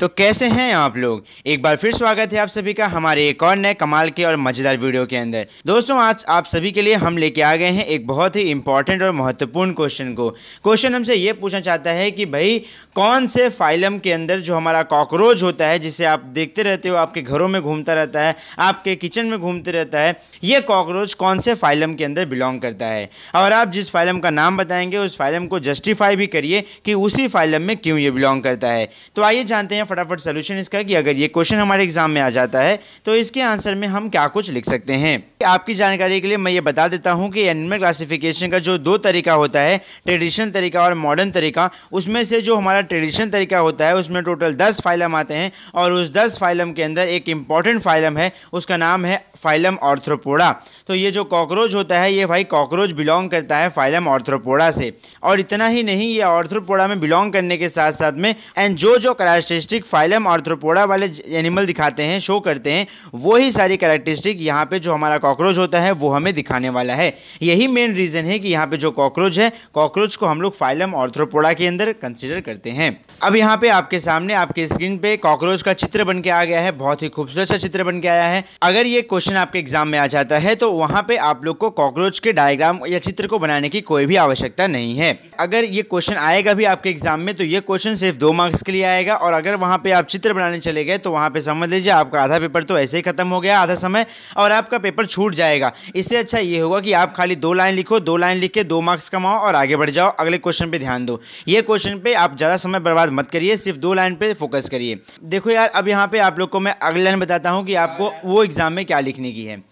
तो कैसे हैं आप लोग एक बार फिर स्वागत है आप सभी का हमारे एक और नए कमाल के और मज़ेदार वीडियो के अंदर दोस्तों आज आप सभी के लिए हम लेके आ गए हैं एक बहुत ही इंपॉर्टेंट और महत्वपूर्ण क्वेश्चन को क्वेश्चन हमसे ये पूछना चाहता है कि भाई कौन से फाइलम के अंदर जो हमारा कॉकरोच होता है जिसे आप देखते रहते हो आपके घरों में घूमता रहता है आपके किचन में घूमते रहता है ये कॉकरोच कौन से फाइलम के अंदर बिलोंग करता है और आप जिस फाइलम का नाम बताएंगे उस फाइलम को जस्टिफाई भी करिए कि उसी फाइलम में क्यों ये बिलोंग करता है तो आइए जानते हैं फटाफट सोल्यूशन इसका कि अगर ये क्वेश्चन हमारे एग्जाम में आ जाता है तो इसके आंसर में हम क्या कुछ लिख सकते हैं आपकी जानकारी के लिए मैं ये बता देता हूँ कि एनिमल क्लासिफिकेशन का जो दो तरीका होता है ट्रेडिशन तरीका और मॉडर्न तरीका उसमें से जो हमारा ट्रेडिशन तरीका होता है उसमें टोटल दस फाइलम आते हैं और उस दस फाइलम के अंदर एक इम्पॉर्टेंट फाइलम है उसका नाम है फाइलम ऑर्थ्रोपोडा तो ये जो कॉकरोच होता है ये भाई कॉकरोच बिलोंग करता है फाइलम ऑर्थ्रोपोडा से और इतना ही नहीं ये ऑर्थ्रोपोडा में बिलोंग करने के साथ साथ में एंड जो जो क्राइस्टिस्टिक कैरेक्टरिस्टिक फाइलम आर्थ्रोपोडा वाले एनिमल दिखाते हैं शो करते हैं वही सारी कैरेक्टरिस्टिक यहाँ पे जो हमारा कॉकरोच होता है वो हमें दिखाने वाला है यही मेन रीज़न है कि यहाँ पे जो कॉकरोच है कॉकरोच को हम लोग फाइलम ऑर्थ्रोपोडा के अंदर कंसिडर करते हैं अब यहाँ पे आपके सामने आपके स्क्रीन पे कॉकरोच का चित्र बन के आ गया है बहुत ही खूबसूरत सा चित्र बन के आया है अगर ये क्वेश्चन आपके एग्जाम में आ जाता है तो वहाँ पे आप लोग को कॉकरोच के डायग्राम या चित्र को बनाने की कोई भी आवश्यकता नहीं है अगर ये क्वेश्चन आएगा भी आपके एग्जाम में तो ये क्वेश्चन सिर्फ दो मार्क्स के लिए आएगा और अगर वहाँ वहाँ पे आप चित्र बनाने चले गए तो वहाँ पे समझ लीजिए आपका आधा पेपर तो ऐसे ही खत्म हो गया आधा समय और आपका पेपर छूट जाएगा इससे अच्छा ये होगा कि आप खाली दो लाइन लिखो दो लाइन लिख के दो मार्क्स कमाओ और आगे बढ़ जाओ अगले क्वेश्चन पर ध्यान दो ये क्वेश्चन पर आप ज़्यादा समय बर्बाद मत करिए सिर्फ दो लाइन पर फोकस करिए देखो यार अब यहाँ पर आप लोग को मैं अगली लाइन बताता हूँ कि आपको वो एग्ज़ाम में क्या लिखने की है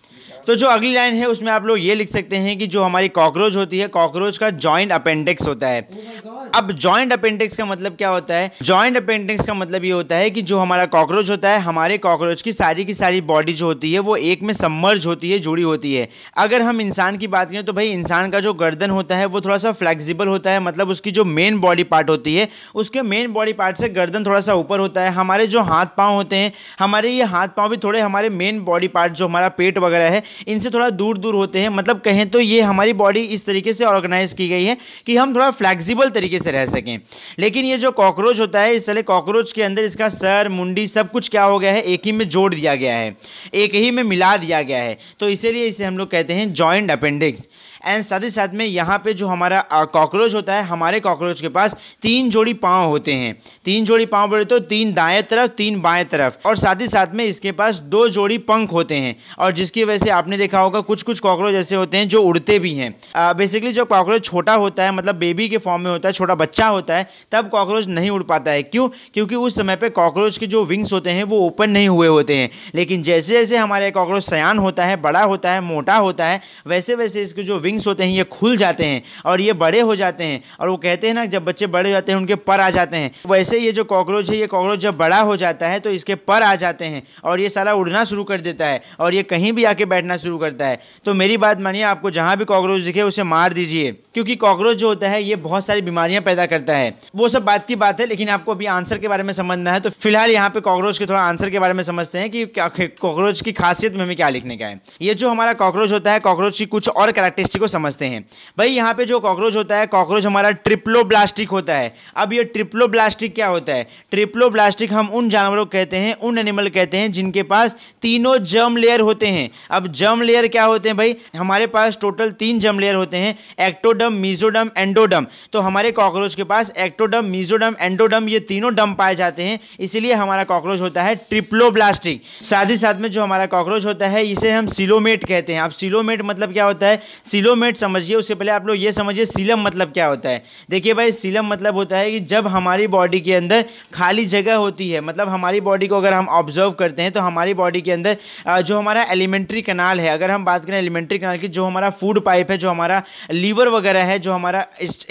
तो जो अगली लाइन है उसमें आप लोग ये लिख सकते हैं कि जो हमारी कॉकरोच होती है कॉकरोच का जॉइंट अपेंडिक्स होता है अब ज्वाइंट अपेंडिक्स का मतलब क्या होता है ज्वाइंट अपेंडिक्स का मतलब ये होता है कि जो हमारा कॉकरोच होता है हमारे कॉकरोच की सारी की सारी बॉडी जो होती है वो एक में सम्मर्ज होती है जुड़ी होती है अगर हम इंसान की बात करें तो भाई इंसान का जो गर्दन होता है वो थोड़ा सा फ्लेक्सिबल होता है मतलब उसकी जो मेन बॉडी पार्ट होती है उसके मेन बॉडी पार्ट से गर्दन थोड़ा सा ऊपर होता है हमारे जो हाथ पाँव होते हैं हमारे ये हाथ पाँव भी थोड़े हमारे मेन बॉडी पार्ट जो हमारा पेट वगैरह है इनसे थोड़ा दूर दूर होते हैं मतलब कहें तो ये हमारी बॉडी इस तरीके से ऑर्गेनाइज की गई है कि हम थोड़ा फ्लैक्सिबल तरीके से से रह सकें लेकिन ये जो कॉकरोच होता है इसलिए कॉकरोच के अंदर इसका सर मुंडी सब कुछ क्या हो गया है एक ही में जोड़ दिया गया है एक ही में मिला दिया गया है तो इसीलिए इसे हम लोग कहते हैं जॉइंट अपेंडिक्स एंड साथ ही साथ में यहाँ पे जो हमारा कॉकरोच होता है हमारे कॉकरोच के पास तीन जोड़ी पाँव होते हैं तीन जोड़ी पाँव बोले तो तीन दाएँ तरफ तीन बाएँ तरफ और साथ ही साथ में इसके पास दो जोड़ी पंख होते हैं और जिसकी वजह से आपने देखा होगा कुछ कुछ कॉकरोच ऐसे होते हैं जो उड़ते भी हैं बेसिकली जो कॉकरोच छोटा होता है मतलब बेबी के फॉर्म में होता है छोटा बच्चा होता है तब कॉकरोच नहीं उड़ पाता है क्यों क्योंकि उस समय पर कॉकरोच के जो विंग्स होते हैं वो ओपन नहीं हुए होते हैं लेकिन जैसे जैसे हमारे कॉकरोच सयान होता है बड़ा होता है मोटा होता है वैसे वैसे इसके जो विंग्स होते हैं ये खुल जाते हैं और ये बड़े हो जाते हैं और वो कहते हैं ना जब बच्चे बड़े हो जाते हैं उनके पर आ जाते हैं वैसे ये जो कॉकरोच है ये कॉकरोच जब बड़ा हो जाता है तो इसके पर आ जाते हैं और ये सारा उड़ना शुरू कर देता है और ये कहीं भी आके बैठना शुरू करता है तो मेरी बात मानिए आपको जहाँ भी कॉकरोच दिखे उसे मार दीजिए क्योंकि कॉकरोच जो होता है ये बहुत सारी बीमारियाँ पैदा करता है वो सब बात की बात है लेकिन आपको अभी आंसर के बारे में समझना है तो फिलहाल यहाँ पे कॉकरोच के थोड़ा आंसर के बारे में समझते हैं कि कॉकरोच की खासियत में हमें क्या लिखने का है ये जो हमारा कॉकरोच होता है कॉकरोच की कुछ और करेक्टरिस्टिक इसी को समझते हैं भाई यहाँ पे जो कॉकरोच होता है कॉकरोच हमारा ट्रिप्लो ब्लास्टिक होता है अब ये ट्रिप्लो ब्लास्टिक क्या होता है ट्रिप्लो ब्लास्टिक हम उन जानवरों को कहते हैं उन एनिमल कहते हैं जिनके पास तीनों जर्म लेयर होते हैं अब जर्म लेयर क्या होते हैं भाई हमारे पास टोटल तीन जर्म लेयर होते हैं एक्टोडम मीजोडम एंडोडम तो हमारे कॉकरोच के पास एक्टोडम मीजोडम एंडोडम ये तीनों डम पाए जाते हैं इसीलिए हमारा कॉकरोच होता है ट्रिप्लो ब्लास्टिक साथ ही साथ में जो हमारा कॉकरोच होता है इसे हम सिलोमेट कहते हैं अब सिलोमेट मतलब क्या होता है सिलो सिलोमेट समझिए उससे पहले आप लोग ये समझिए सीलम मतलब क्या होता है देखिए भाई सीलम मतलब होता है कि जब हमारी बॉडी के अंदर खाली जगह होती है मतलब हमारी बॉडी को अगर हम ऑब्जर्व करते हैं तो हमारी बॉडी के अंदर जो हमारा एलिमेंट्री कनाल है अगर हम बात करें एलिमेंट्री कनाल की जो हमारा फूड पाइप है जो हमारा लीवर वगैरह है जो हमारा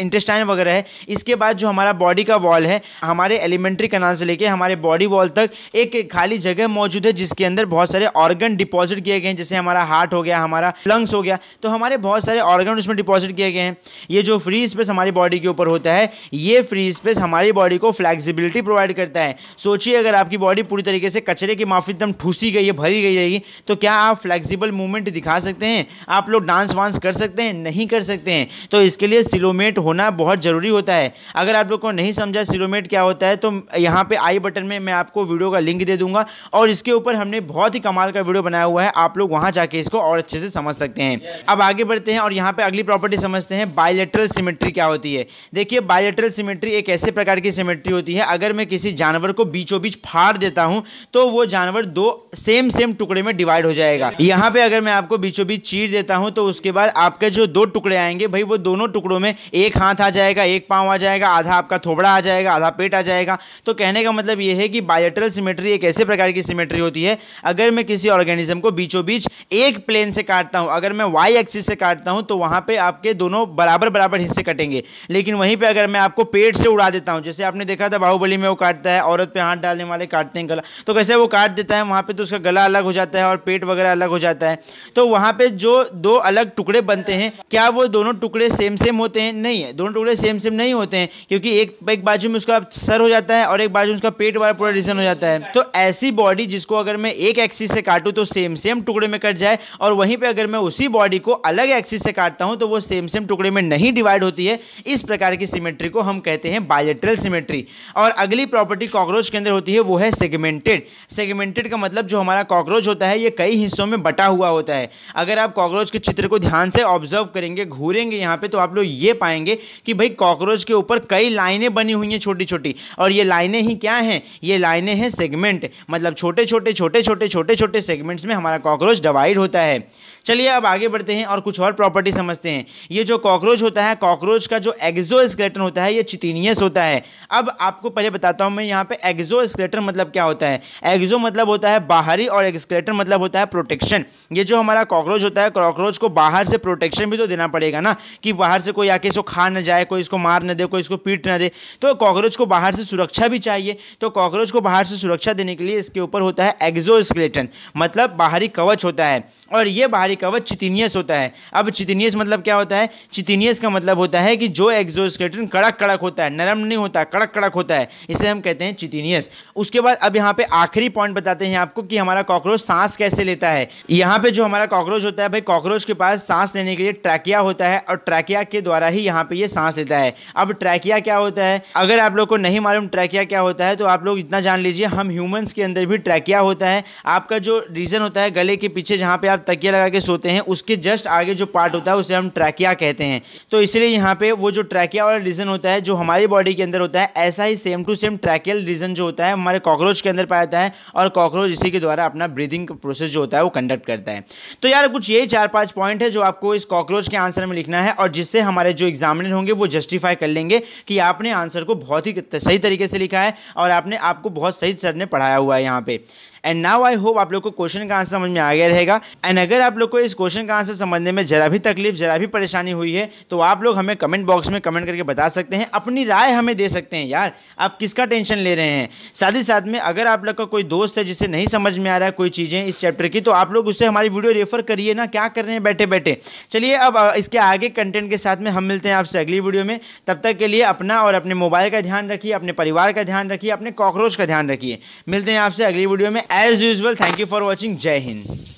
इंटेस्टाइन वगैरह है इसके बाद जो हमारा बॉडी का वॉल है हमारे एलिमेंट्री कनाल से लेके हमारे बॉडी वॉल तक एक खाली जगह मौजूद है जिसके अंदर बहुत सारे ऑर्गन डिपॉजिट किए गए हैं जैसे हमारा हार्ट हो गया हमारा लंग्स हो गया तो हमारे बहुत सारे ऑर्गन उसमें डिपॉजिट किए गए हैं ये जो फ्री स्पेस हमारी बॉडी के ऊपर होता है ये फ्री स्पेस हमारी बॉडी को फ्लैक्सिबिलिटी प्रोवाइड करता है सोचिए अगर आपकी बॉडी पूरी तरीके से कचरे की माफी एकदम ठूसी गई है भरी गई रहेगी तो क्या आप फ्लैक्सिबल मूवमेंट दिखा सकते हैं आप लोग डांस वांस कर सकते हैं नहीं कर सकते हैं तो इसके लिए सिलोमेट होना बहुत ज़रूरी होता है अगर आप लोग को नहीं समझा सिलोमेट क्या होता है तो यहाँ पे आई बटन में मैं आपको वीडियो का लिंक दे दूंगा और इसके ऊपर हमने बहुत ही कमाल का वीडियो बनाया हुआ है आप लोग वहाँ जाके इसको और अच्छे से समझ सकते हैं अब आगे बढ़ते हैं हैं और यहाँ पे अगली प्रॉपर्टी समझते हैं बायलेटरल सिमेट्री क्या होती है देखिए बायलेटरल सिमेट्री एक ऐसे प्रकार की सिमेट्री होती है अगर मैं किसी जानवर को बीचों बीच फाड़ देता हूँ तो वो जानवर दो सेम सेम टुकड़े में डिवाइड हो जाएगा यहाँ पे अगर मैं आपको बीचों बीच चीर देता हूँ तो उसके बाद आपके जो दो टुकड़े आएंगे भाई वो दोनों टुकड़ों में एक हाथ आ जाएगा एक पाँव आ जाएगा आधा आपका थोबड़ा आ जाएगा आधा पेट आ जाएगा तो कहने का मतलब ये है कि बायोलेटरल सिमेट्री एक ऐसे प्रकार की सिमेट्री होती है अगर मैं किसी ऑर्गेनिज्म को बीचों बीच एक प्लेन से काटता हूँ अगर मैं वाई एक्सिस से काटता चाहता हूँ तो वहाँ पर आपके दोनों बराबर बराबर हिस्से कटेंगे लेकिन वहीं पर अगर मैं आपको पेट से उड़ा देता हूँ जैसे आपने देखा था बाहुबली में वो काटता है औरत पर हाथ डालने वाले काटते हैं गला तो कैसे वो काट देता है वहाँ पर तो उसका गला अलग हो जाता है और पेट वगैरह अलग हो जाता है तो वहाँ पर जो दो अलग टुकड़े बनते हैं क्या वो दोनों टुकड़े सेम सेम होते हैं नहीं है दोनों टुकड़े सेम सेम नहीं होते हैं क्योंकि एक एक बाजू में उसका सर हो जाता है और एक बाजू में उसका पेट वाला पूरा डिजन हो जाता है तो ऐसी बॉडी जिसको अगर मैं एक एक्सिस से काटूँ तो सेम सेम टुकड़े में कट जाए और वहीं पे अगर मैं उसी बॉडी को अलग एक्सिस रस्सी से काटता हूँ तो वो सेम सेम टुकड़े में नहीं डिवाइड होती है इस प्रकार की सिमेट्री को हम कहते हैं बायोलेट्रल सिमेट्री और अगली प्रॉपर्टी कॉकरोच के अंदर होती है वो है सेगमेंटेड सेगमेंटेड का मतलब जो हमारा कॉकरोच होता है ये कई हिस्सों में बटा हुआ होता है अगर आप कॉकरोच के चित्र को ध्यान से ऑब्जर्व करेंगे घूरेंगे यहाँ पर तो आप लोग ये पाएंगे कि भाई कॉकरोच के ऊपर कई लाइनें बनी हुई हैं छोटी छोटी और ये लाइनें ही क्या हैं ये लाइनें हैं सेगमेंट मतलब छोटे छोटे छोटे छोटे छोटे छोटे सेगमेंट्स में हमारा कॉकरोच डिवाइड होता है चलिए अब आगे बढ़ते हैं और कुछ और प्रॉपर्टी समझते हैं ये जो कॉकरोच होता है कॉकरोच का जो एग्जो होता है ये चितिनियस होता है अब आपको पहले बताता हूँ मैं यहाँ पे एग्जो मतलब क्या होता है एग्जो मतलब होता है बाहरी और एक्सक्रेटर मतलब होता है प्रोटेक्शन ये जो हमारा कॉकरोच होता है कॉकरोच को बाहर से प्रोटेक्शन भी तो देना पड़ेगा ना कि बाहर से कोई आके इसको खा ना जाए कोई इसको मार ना दे कोई इसको पीट ना दे तो कॉकरोच को बाहर से सुरक्षा भी चाहिए तो कॉकरोच को बाहर से सुरक्षा देने के लिए इसके ऊपर होता है एग्जो मतलब बाहरी कवच होता है और ये बाहरी कवच चितिनियस होता है अब चितिनियस मतलब क्या होता है चितिनियस का मतलब होता है कि जो एग्जोस्केटन कड़क कड़क होता है नरम नहीं होता कड़क कड़क होता है इसे हम कहते हैं चितिनियस उसके बाद अब यहाँ पे आखिरी पॉइंट बताते हैं आपको कि हमारा कॉकरोच सांस कैसे लेता है यहाँ पे जो हमारा कॉकरोच होता है भाई कॉकरोच के पास सांस लेने के लिए ट्रैकिया होता है और ट्रैकिया के द्वारा ही यहाँ पे ये सांस लेता है अब ट्रैकिया क्या होता है अगर आप लोग को नहीं मालूम ट्रैकिया क्या होता है तो आप लोग इतना जान लीजिए हम ह्यूमन्स के अंदर भी ट्रैकिया होता है आपका जो रीजन होता है गले के पीछे जहाँ पे आप तकिया लगा के बोन्स होते हैं उसके जस्ट आगे जो पार्ट होता है उसे हम ट्रैकिया कहते हैं तो इसलिए यहाँ पे वो जो ट्रैकिया वाला रीजन होता है जो हमारी बॉडी के अंदर होता है ऐसा ही same to same tracheal region जो होता है हमारे कॉकरोच के अंदर पाया जाता है और कॉकरोच इसी के द्वारा अपना ब्रीदिंग प्रोसेस जो होता है वो कंडक्ट करता है तो यार कुछ यही चार पाँच पॉइंट है जो आपको इस कॉकरोच के आंसर में लिखना है और जिससे हमारे जो एग्जामिनर होंगे वो जस्टिफाई कर लेंगे कि आपने आंसर को बहुत ही सही तरीके से लिखा है और आपने आपको बहुत सही सर ने पढ़ाया हुआ है यहाँ पे एंड नाउ आई होप आप लोग को क्वेश्चन का आंसर समझ में आ गया रहेगा एंड अगर आप लोग को इस क्वेश्चन का आंसर समझने में जरा भी तकलीफ जरा भी परेशानी हुई है तो आप लोग हमें कमेंट बॉक्स में कमेंट करके बता सकते हैं अपनी राय हमें दे सकते हैं यार आप किसका टेंशन ले रहे हैं साथ ही साथ में अगर आप लोग का कोई दोस्त है जिसे नहीं समझ में आ रहा है कोई चीज़ें इस चैप्टर की तो आप लोग उससे हमारी वीडियो रेफर करिए ना क्या कर रहे हैं बैठे बैठे चलिए अब इसके आगे कंटेंट के साथ में हम मिलते हैं आपसे अगली वीडियो में तब तक के लिए अपना और अपने मोबाइल का ध्यान रखिए अपने परिवार का ध्यान रखिए अपने कॉकरोच का ध्यान रखिए मिलते हैं आपसे अगली वीडियो में as usual thank you for watching jai hind